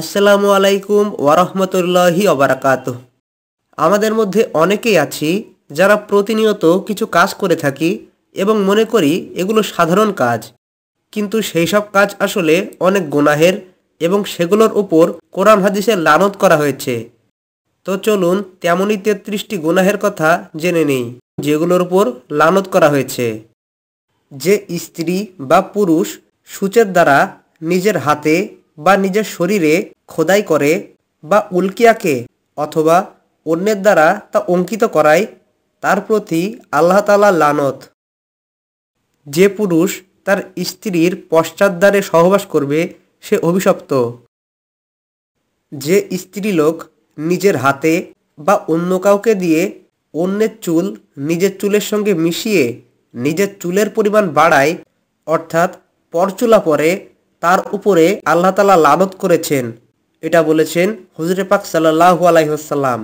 আসসালামু আলাইকুম ওয়ারহমতুল্লাহি অবরাকাত আমাদের মধ্যে অনেকেই আছি যারা প্রতিনিয়ত কিছু কাজ করে থাকি এবং মনে করি এগুলো সাধারণ কাজ কিন্তু সেই সব কাজ আসলে অনেক গুনাহের এবং সেগুলোর উপর কোরআন হাদিসের লানত করা হয়েছে তো চলুন তেমনই তেত্রিশটি গুনাহের কথা জেনে নেই যেগুলোর উপর লানত করা হয়েছে যে স্ত্রী বা পুরুষ সূচের দ্বারা নিজের হাতে বা নিজের শরীরে খোদাই করে বা উল্কিয়াকে অথবা অন্যের দ্বারা তা অঙ্কিত করায় তার প্রতি আল্লাহ লানত যে পুরুষ তার স্ত্রীর পশ্চাদ্দারে সহবাস করবে সে অভিশপ্ত যে স্ত্রী লোক নিজের হাতে বা অন্য কাউকে দিয়ে অন্যের চুল নিজের চুলের সঙ্গে মিশিয়ে নিজের চুলের পরিমাণ বাড়ায় অর্থাৎ পরচুলা পরে তার উপরে আল্লাহ তালা লানত করেছেন এটা বলেছেন হজরে পাক সাল্লাহ আলাইসাল্লাম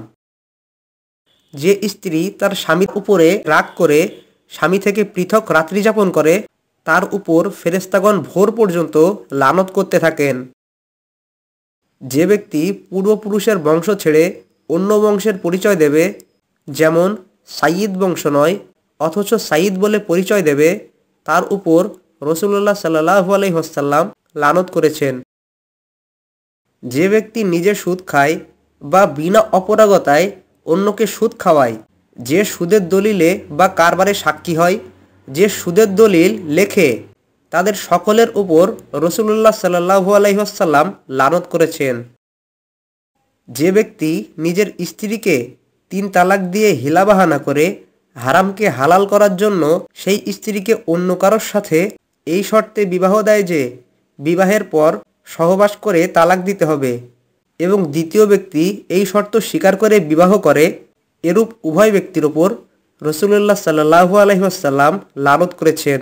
যে স্ত্রী তার স্বামীর উপরে রাগ করে স্বামী থেকে পৃথক রাত্রি যাপন করে তার উপর ফেরেস্তাগণ ভোর পর্যন্ত লানত করতে থাকেন যে ব্যক্তি পূর্বপুরুষের বংশ ছেড়ে অন্য বংশের পরিচয় দেবে যেমন সাইদ বংশ নয় অথচ সাইদ বলে পরিচয় দেবে তার উপর রসুল্লাহ সাল্লাহ আলাইহসাল্লাম লানত করেছেন যে ব্যক্তি নিজে সুদ খায় বা বিনা অপরাগতায় অন্যকে সুদ খাওয়ায় যে সুদের দলিলে বা কারবারে সাক্ষী হয় যে সুদের দলিল লেখে তাদের সকলের উপর রসুল্লাহ সাল্লু আলহিহাসাল্লাম লানত করেছেন যে ব্যক্তি নিজের স্ত্রীকে তিন তালাক দিয়ে হিলাবাহানা করে হারামকে হালাল করার জন্য সেই স্ত্রীকে অন্য কারোর সাথে এই শর্তে বিবাহ দেয় যে বিবাহের পর সহবাস করে তালাক দিতে হবে এবং দ্বিতীয় ব্যক্তি এই শর্ত স্বীকার করে বিবাহ করে এরূপ উভয় ব্যক্তির ওপর রসুল্লাহ সাল্লাহু আলহিহাসাল্লাম লালত করেছেন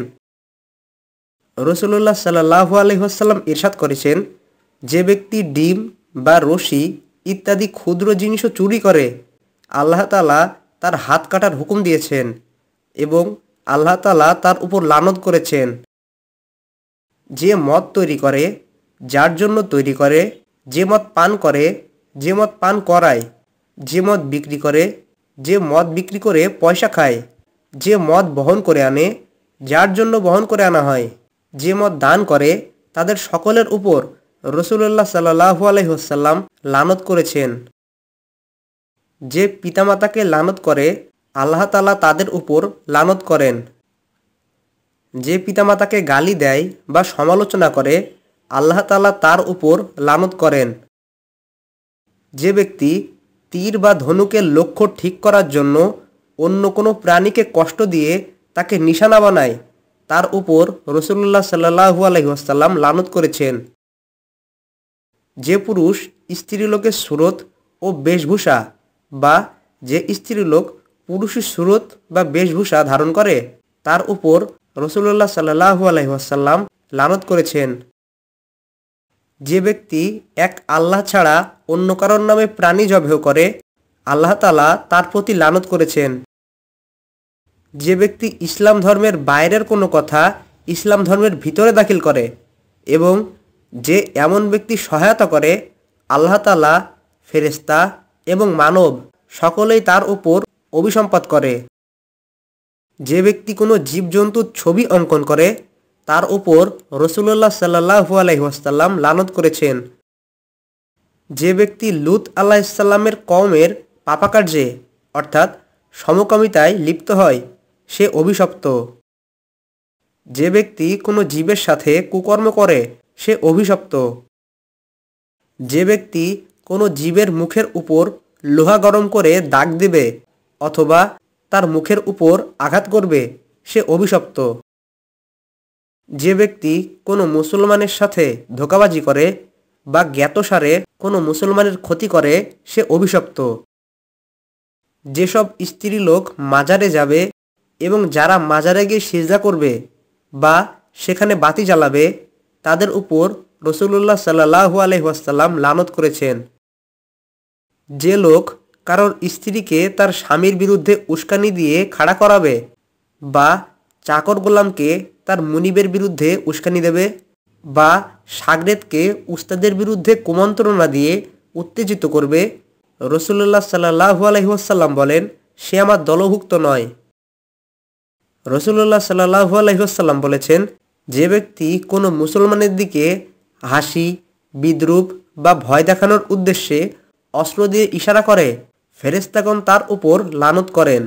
রসুল্লাহ সাল্লাহু আলহিহাসাল্লাম ইরশাদ করেছেন যে ব্যক্তি ডিম বা রশি ইত্যাদি ক্ষুদ্র জিনিসও চুরি করে আল্লাহ তালা তার হাত কাটার হুকুম দিয়েছেন এবং আল্লাহ তালা তার উপর লানত করেছেন যে মদ তৈরি করে যার জন্য তৈরি করে যে মদ পান করে যে মদ পান করায় যে মদ বিক্রি করে যে মদ বিক্রি করে পয়সা খায় যে মদ বহন করে আনে যার জন্য বহন করে আনা হয় যে মদ দান করে তাদের সকলের উপর রসুল্লাহ সাল্লাহ আলহ্লাম লানত করেছেন যে পিতামাতাকে লানত করে আল্লাহ আল্লাহতালা তাদের উপর লানত করেন যে পিতামাতাকে গালি দেয় বা সমালোচনা করে আল্লাহ তালা তার উপর লানত করেন যে ব্যক্তি তীর বা ধনুকের লক্ষ্য ঠিক করার জন্য অন্য কোনো প্রাণীকে কষ্ট দিয়ে তাকে নিশানা বানায় তার উপর রসুল্লাহ সাল্লাহু আলহিহাসাল্লাম লানত করেছেন যে পুরুষ স্ত্রীলোকের সুরত ও বেশভূষা বা যে স্ত্রীলোক পুরুষের স্রোত বা বেশভূষা ধারণ করে তার উপর রসুল্লাহ সাল্লাহ আলহিহাসাল্লাম লানত করেছেন যে ব্যক্তি এক আল্লাহ ছাড়া অন্য কারোর নামে প্রাণী জবেহ করে আল্লাহ তালা তার প্রতি লানত করেছেন যে ব্যক্তি ইসলাম ধর্মের বাইরের কোনো কথা ইসলাম ধর্মের ভিতরে দাখিল করে এবং যে এমন ব্যক্তি সহায়তা করে আল্লাহ তালা ফেরেস্তা এবং মানব সকলেই তার উপর অভিসম্পাত করে যে ব্যক্তি কোনো জীবজন্তুর ছবি অঙ্কন করে তার উপর রসুল্লাহ সাল্লাহু আলহিহাসাল্লাম লানত করেছেন যে ব্যক্তি লুত আল্লাহ ইসাল্লামের কমের পাপাকার্যে অর্থাৎ সমকামিতায় লিপ্ত হয় সে অভিশপ্ত যে ব্যক্তি কোনো জীবের সাথে কুকর্ম করে সে অভিশপ্ত যে ব্যক্তি কোনো জীবের মুখের উপর লোহা গরম করে দাগ দেবে অথবা তার মুখের উপর আঘাত করবে সে অভিশপ্ত যে ব্যক্তি কোনো মুসলমানের সাথে ধোকাবাজি করে বা জ্ঞাতসারে কোনো মুসলমানের ক্ষতি করে সে অভিশপ্ত যেসব স্ত্রী লোক মাজারে যাবে এবং যারা মাজারে গিয়ে সিজা করবে বা সেখানে বাতি জ্বালাবে তাদের উপর রসুল্লাহ সাল্লাহ আলহ্লাম লানত করেছেন যে লোক কারোর স্ত্রীকে তার স্বামীর বিরুদ্ধে উস্কানি দিয়ে খাড়া করাবে বা চাকর গোলামকে তার মুনিবের বিরুদ্ধে উস্কানি দেবে বা সাগরেদকে উস্তাদের বিরুদ্ধে কুমন্ত্রণা দিয়ে উত্তেজিত করবে রসুল্লাহ সাল্লাহু আলহিহাসাল্লাম বলেন সে আমার দলভুক্ত নয় রসুল্লাহ সাল্লাহু আলহিহাসাল্লাম বলেছেন যে ব্যক্তি কোনো মুসলমানের দিকে হাসি বিদ্রুপ বা ভয় দেখানোর উদ্দেশ্যে অস্ত্র দিয়ে ইশারা করে ফেরেস্তাগণ তার উপর লানত করেন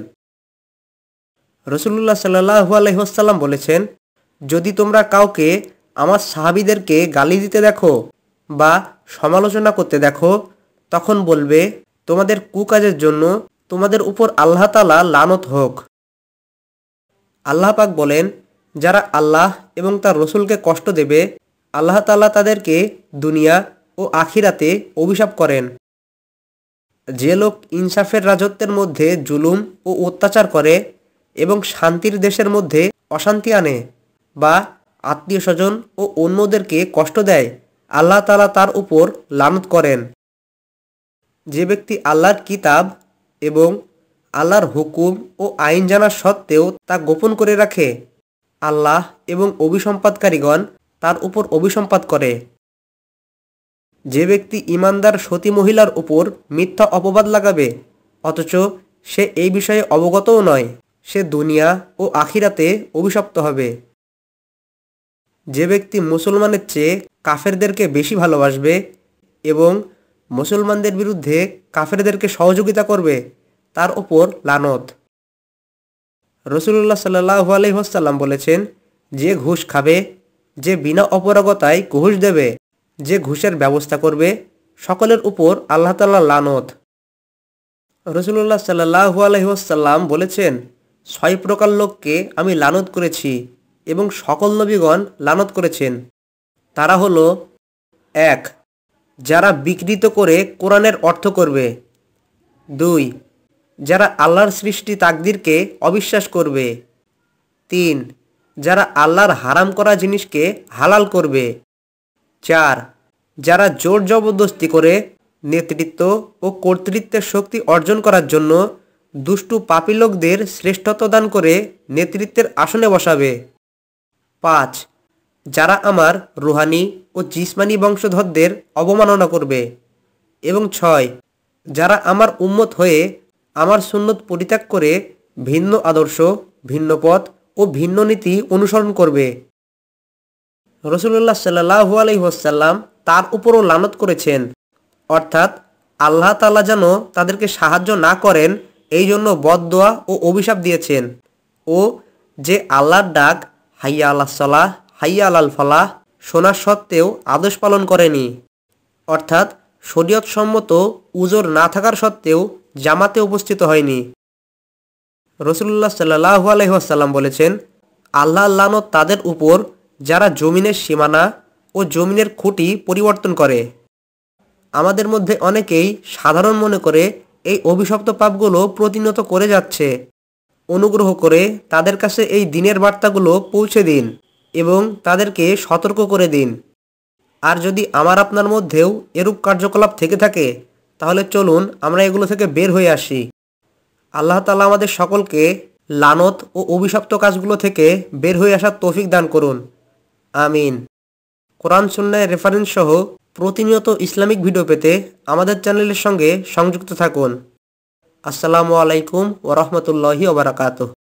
রসুল্লাহ সাল্লাহু আলহ্লাম বলেছেন যদি তোমরা কাউকে আমার সাহাবিদেরকে গালি দিতে দেখো বা সমালোচনা করতে দেখো তখন বলবে তোমাদের কুকাজের জন্য তোমাদের উপর আল্লাহ তালা লানত হোক আল্লাহ পাক বলেন যারা আল্লাহ এবং তার রসুলকে কষ্ট দেবে আল্লাহ তালা তাদেরকে দুনিয়া ও আখিরাতে অভিশাপ করেন যে লোক ইনসাফের রাজত্বের মধ্যে জুলুম ও অত্যাচার করে এবং শান্তির দেশের মধ্যে অশান্তি আনে বা আত্মীয় স্বজন ও অন্যদেরকে কষ্ট দেয় আল্লাহ তালা তার উপর লানত করেন যে ব্যক্তি আল্লাহর কিতাব এবং আল্লাহর হুকুম ও আইন জানা সত্ত্বেও তা গোপন করে রাখে আল্লাহ এবং অভিসম্পাদকারীগণ তার উপর অভিসম্পাদ করে যে ব্যক্তি ইমানদার সতী মহিলার উপর মিথ্যা অপবাদ লাগাবে অথচ সে এই বিষয়ে অবগতও নয় সে দুনিয়া ও আখিরাতে অভিশপ্ত হবে যে ব্যক্তি মুসলমানের চেয়ে কাফেরদেরকে বেশি ভালোবাসবে এবং মুসলমানদের বিরুদ্ধে কাফেরদেরকে সহযোগিতা করবে তার ওপর লানত রসুল্লাহ সাল্লু আলহ্লাম বলেছেন যে ঘুষ খাবে যে বিনা অপরাগতায় ঘুষ দেবে যে ঘুষের ব্যবস্থা করবে সকলের উপর আল্লাহ তাল্লাহ লানত রসুল্লাহ সাল্লাহু আলহিহসাল্লাম বলেছেন ছয় প্রকার লোককে আমি লানত করেছি এবং সকল নবীগণ লানত করেছেন তারা হলো এক যারা বিকৃত করে কোরআনের অর্থ করবে দুই যারা আল্লাহর সৃষ্টি তাকদিরকে অবিশ্বাস করবে তিন যারা আল্লাহর হারাম করা জিনিসকে হালাল করবে চার যারা জোর জবরদস্তি করে নেতৃত্ব ও কর্তৃত্বের শক্তি অর্জন করার জন্য দুষ্টু পাপি লোকদের শ্রেষ্ঠত্ব দান করে নেতৃত্বের আসনে বসাবে পাঁচ যারা আমার রুহানি ও জিসমানি বংশধরদের অবমাননা করবে এবং ছয় যারা আমার উন্মত হয়ে আমার সুন্নত পরিত্যাগ করে ভিন্ন আদর্শ ভিন্ন পথ ও ভিন্ন নীতি অনুসরণ করবে রসুল্লাহ সাল্লাহু হাসাল্লাম তার উপরও লানত করেছেন অর্থাৎ আল্লাহ তালা যেন তাদেরকে সাহায্য না করেন এই জন্য বদোয়া ও অভিশাপ দিয়েছেন ও যে আল্লাহর ডাক হাইয়া আল্লাহ সাল্লাহ হাইয়া আল্লাহ ফালাহ শোনার সত্ত্বেও আদেশ পালন করেনি অর্থাৎ শরীয়ত সম্মত উজোর না থাকার সত্ত্বেও জামাতে উপস্থিত হয়নি রসুল্লাহ সাল্লাহ আলহ্লাম বলেছেন আল্লাহ আল্লাহ তাদের উপর যারা জমিনের সীমানা ও জমিনের খুঁটি পরিবর্তন করে আমাদের মধ্যে অনেকেই সাধারণ মনে করে এই অভিশপ্ত পাপগুলো প্রতিনিয়ত করে যাচ্ছে অনুগ্রহ করে তাদের কাছে এই দিনের বার্তাগুলো পৌঁছে দিন এবং তাদেরকে সতর্ক করে দিন আর যদি আমার আপনার মধ্যেও এরূপ কার্যকলাপ থেকে থাকে তাহলে চলুন আমরা এগুলো থেকে বের হয়ে আসি আল্লাহ তালা আমাদের সকলকে লানত ও অভিশপ্ত কাজগুলো থেকে বের হয়ে আসার তৌফিক দান করুন আমিন কোরআন সুন্নায় রেফারেন্স সহ প্রতিনিয়ত ইসলামিক ভিডিও পেতে আমাদের চ্যানেলের সঙ্গে সংযুক্ত থাকুন আসসালামু আলাইকুম ওরহমতুল্লাহি ওবরাকাত